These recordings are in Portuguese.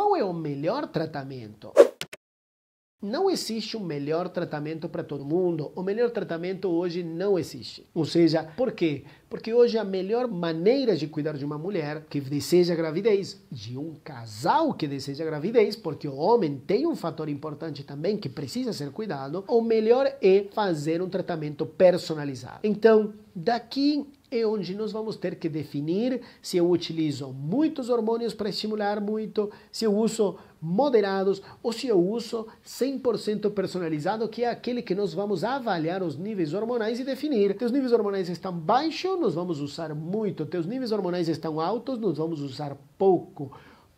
Qual é o melhor tratamento? Não existe um melhor tratamento para todo mundo. O melhor tratamento hoje não existe. Ou seja, por quê? Porque hoje a melhor maneira de cuidar de uma mulher que deseja gravidez, de um casal que deseja gravidez, porque o homem tem um fator importante também que precisa ser cuidado, o melhor é fazer um tratamento personalizado. Então, daqui e é onde nós vamos ter que definir se eu utilizo muitos hormônios para estimular muito, se eu uso moderados ou se eu uso 100% personalizado, que é aquele que nós vamos avaliar os níveis hormonais e definir. Teus níveis hormonais estão baixos, nós vamos usar muito. Teus níveis hormonais estão altos, nós vamos usar pouco.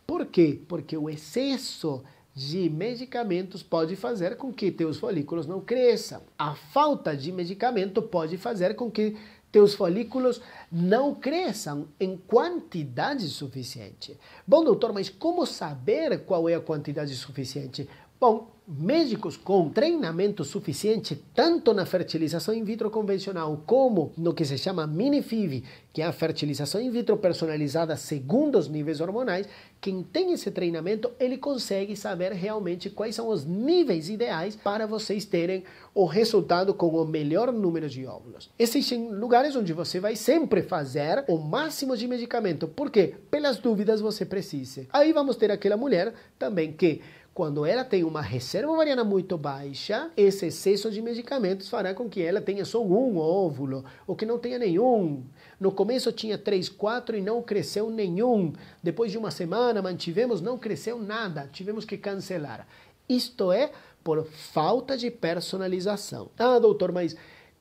Por quê? Porque o excesso de medicamentos pode fazer com que teus folículos não cresçam. A falta de medicamento pode fazer com que teus folículos não cresçam em quantidade suficiente. Bom, doutor, mas como saber qual é a quantidade suficiente? Bom, médicos com treinamento suficiente tanto na fertilização in vitro convencional como no que se chama minifiv, que é a fertilização in vitro personalizada segundo os níveis hormonais, quem tem esse treinamento, ele consegue saber realmente quais são os níveis ideais para vocês terem o resultado com o melhor número de óvulos. Existem lugares lugares onde você vai sempre fazer o máximo de medicamento, porque pelas dúvidas você precisa. Aí vamos ter aquela mulher também que quando ela tem uma reserva ovariana muito baixa, esse excesso de medicamentos fará com que ela tenha só um óvulo, ou que não tenha nenhum. No começo tinha três, quatro e não cresceu nenhum. Depois de uma semana mantivemos, não cresceu nada, tivemos que cancelar. Isto é por falta de personalização. Ah, doutor, mas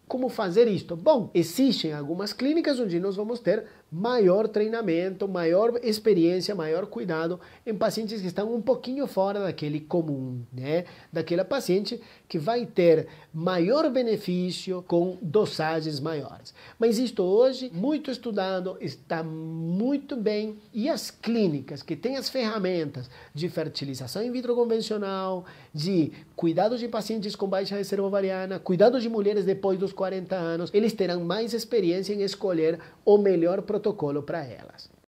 como fazer isto? Bom, existem algumas clínicas onde nós vamos ter maior treinamento, maior experiência, maior cuidado em pacientes que estão um pouquinho fora daquele comum, né? Daquela paciente que vai ter maior benefício com dosagens maiores. Mas isto hoje muito estudado, está muito bem e as clínicas que têm as ferramentas de fertilização in vitro convencional, de cuidado de pacientes com baixa reserva ovariana, cuidado de mulheres depois dos 40 anos, eles terão mais experiência em escolher o melhor protocolo para elas.